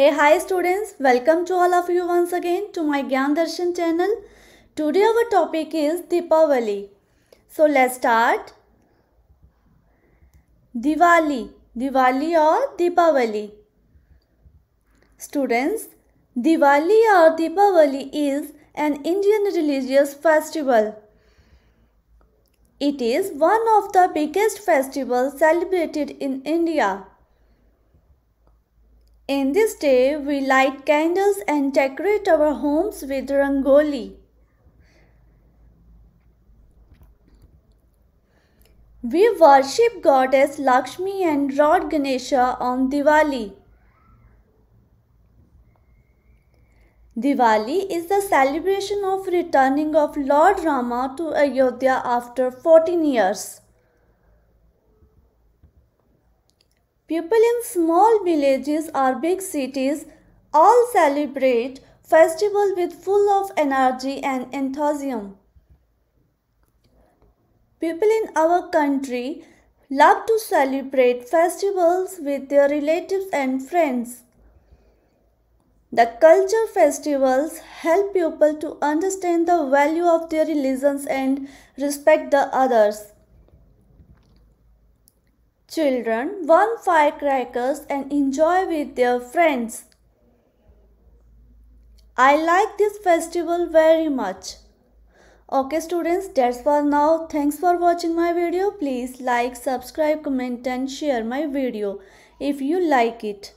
Hey hi students, welcome to all of you once again to my Gyan Darshan channel. Today our topic is Deepavali. So let's start. Diwali, Diwali or Deepavali. Students, Diwali or Deepavali is an Indian religious festival. It is one of the biggest festivals celebrated in India. In this day, we light candles and decorate our homes with rangoli. We worship goddess Lakshmi and Lord Ganesha on Diwali. Diwali is the celebration of returning of Lord Rama to Ayodhya after 14 years. People in small villages or big cities all celebrate festival with full of energy and enthusiasm. People in our country love to celebrate festivals with their relatives and friends. The culture festivals help people to understand the value of their religions and respect the others. Children burn firecrackers and enjoy with their friends. I like this festival very much. Okay students, that's for now. Thanks for watching my video. Please like, subscribe, comment and share my video if you like it.